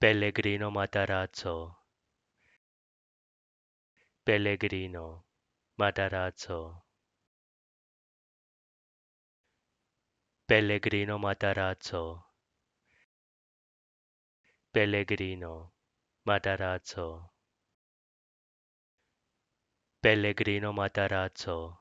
Pellegrino Matarazzo Pellegrino Matarazzo Pellegrino Matarazzo Pellegrino Matarazzo Pellegrino Matarazzo